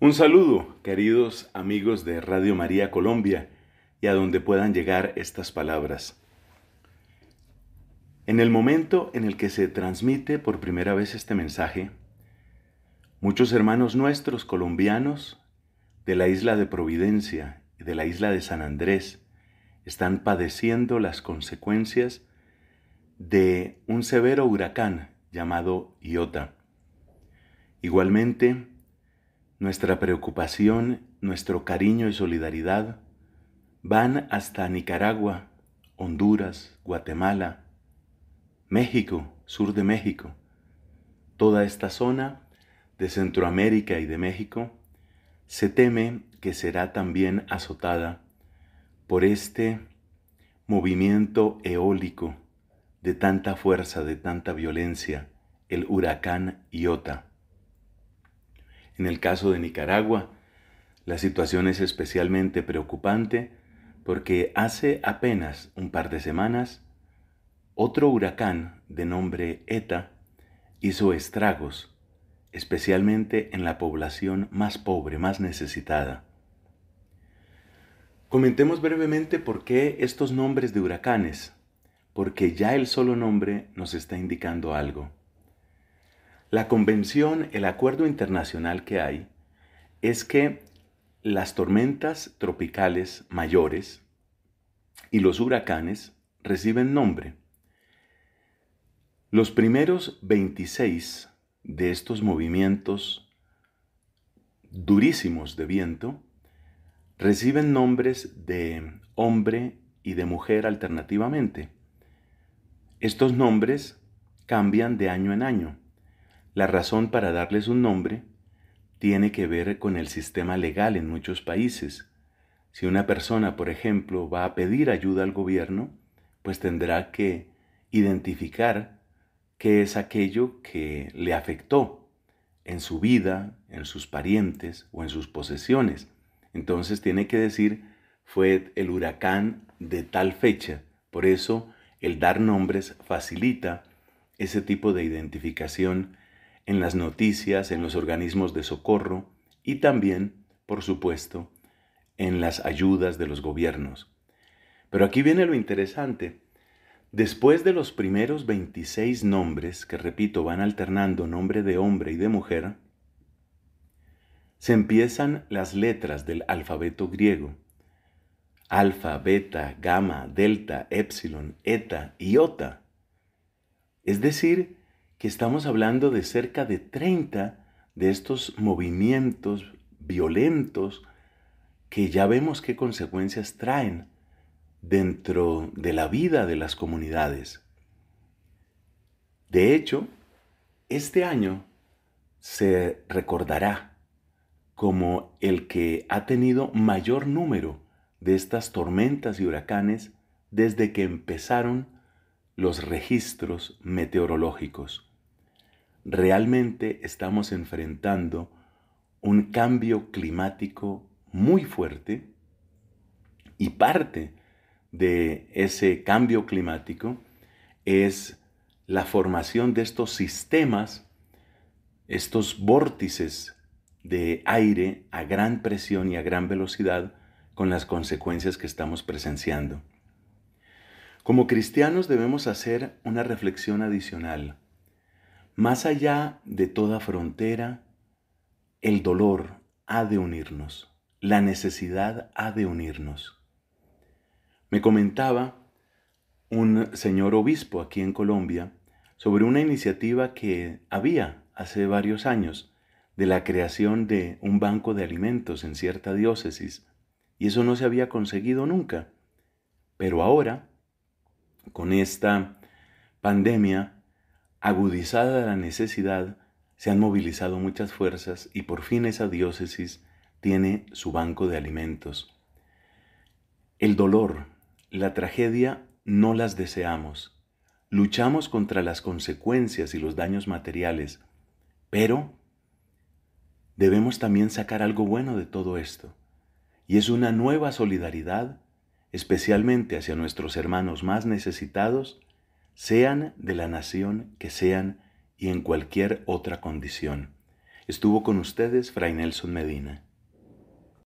Un saludo, queridos amigos de Radio María Colombia, y a donde puedan llegar estas palabras. En el momento en el que se transmite por primera vez este mensaje, muchos hermanos nuestros colombianos de la isla de Providencia y de la isla de San Andrés están padeciendo las consecuencias de un severo huracán llamado Iota. Igualmente, nuestra preocupación, nuestro cariño y solidaridad van hasta Nicaragua, Honduras, Guatemala, México, sur de México, toda esta zona de Centroamérica y de México, se teme que será también azotada por este movimiento eólico de tanta fuerza, de tanta violencia, el huracán Iota. En el caso de Nicaragua, la situación es especialmente preocupante porque hace apenas un par de semanas, otro huracán de nombre ETA hizo estragos, especialmente en la población más pobre, más necesitada. Comentemos brevemente por qué estos nombres de huracanes, porque ya el solo nombre nos está indicando algo. La convención, el acuerdo internacional que hay, es que las tormentas tropicales mayores y los huracanes reciben nombre. Los primeros 26 de estos movimientos durísimos de viento reciben nombres de hombre y de mujer alternativamente. Estos nombres cambian de año en año. La razón para darles un nombre tiene que ver con el sistema legal en muchos países. Si una persona, por ejemplo, va a pedir ayuda al gobierno, pues tendrá que identificar qué es aquello que le afectó en su vida, en sus parientes o en sus posesiones. Entonces tiene que decir, fue el huracán de tal fecha. Por eso el dar nombres facilita ese tipo de identificación en las noticias, en los organismos de socorro y también, por supuesto, en las ayudas de los gobiernos. Pero aquí viene lo interesante. Después de los primeros 26 nombres, que repito, van alternando nombre de hombre y de mujer, se empiezan las letras del alfabeto griego. Alfa, beta, gamma, delta, epsilon, eta y iota. Es decir, que estamos hablando de cerca de 30 de estos movimientos violentos que ya vemos qué consecuencias traen dentro de la vida de las comunidades. De hecho, este año se recordará como el que ha tenido mayor número de estas tormentas y huracanes desde que empezaron los registros meteorológicos realmente estamos enfrentando un cambio climático muy fuerte y parte de ese cambio climático es la formación de estos sistemas, estos vórtices de aire a gran presión y a gran velocidad con las consecuencias que estamos presenciando. Como cristianos debemos hacer una reflexión adicional más allá de toda frontera, el dolor ha de unirnos, la necesidad ha de unirnos. Me comentaba un señor obispo aquí en Colombia sobre una iniciativa que había hace varios años de la creación de un banco de alimentos en cierta diócesis, y eso no se había conseguido nunca. Pero ahora, con esta pandemia, Agudizada la necesidad, se han movilizado muchas fuerzas y por fin esa diócesis tiene su banco de alimentos. El dolor, la tragedia, no las deseamos. Luchamos contra las consecuencias y los daños materiales, pero debemos también sacar algo bueno de todo esto, y es una nueva solidaridad, especialmente hacia nuestros hermanos más necesitados, sean de la nación que sean y en cualquier otra condición. Estuvo con ustedes Fray Nelson Medina.